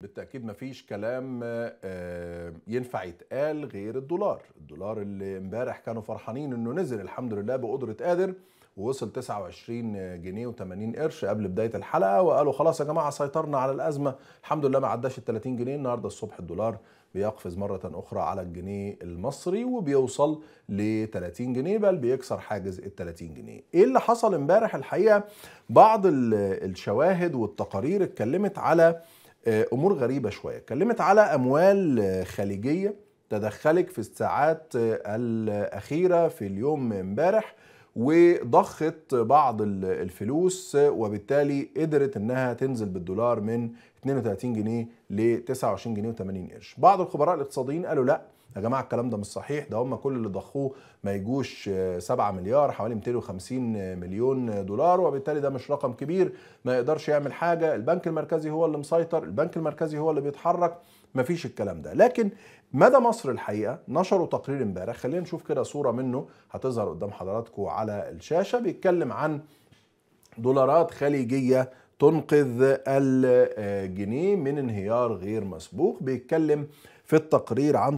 بالتاكيد مفيش كلام آه، آه، ينفع يتقال غير الدولار الدولار اللي امبارح كانوا فرحانين انه نزل الحمد لله بقدره قادر ووصل 29 جنيه و80 قرش قبل بدايه الحلقه وقالوا خلاص يا جماعه سيطرنا على الازمه الحمد لله ما عداش ال 30 جنيه النهارده الصبح الدولار بيقفز مره اخرى على الجنيه المصري وبيوصل ل 30 جنيه بل بيكسر حاجز ال 30 جنيه ايه اللي حصل امبارح الحقيقه بعض الشواهد والتقارير اتكلمت على آه، امور غريبه شويه اتكلمت على اموال خليجيه تدخلت في الساعات الاخيره في اليوم امبارح وضخت بعض الفلوس وبالتالي قدرت انها تنزل بالدولار من 32 جنيه ل 29 جنيه و80 قرش بعض الخبراء الاقتصاديين قالوا لا يا جماعه الكلام ده مش صحيح ده هم كل اللي ضخوه ما يجوش 7 مليار حوالي 250 مليون دولار وبالتالي ده مش رقم كبير ما يقدرش يعمل حاجه البنك المركزي هو اللي مسيطر البنك المركزي هو اللي بيتحرك ما فيش الكلام ده لكن مدى مصر الحقيقه نشروا تقرير امبارح خلينا نشوف كده صوره منه هتظهر قدام حضراتكم على الشاشه بيتكلم عن دولارات خليجيه تنقذ الجنيه من انهيار غير مسبوق بيتكلم في التقرير عن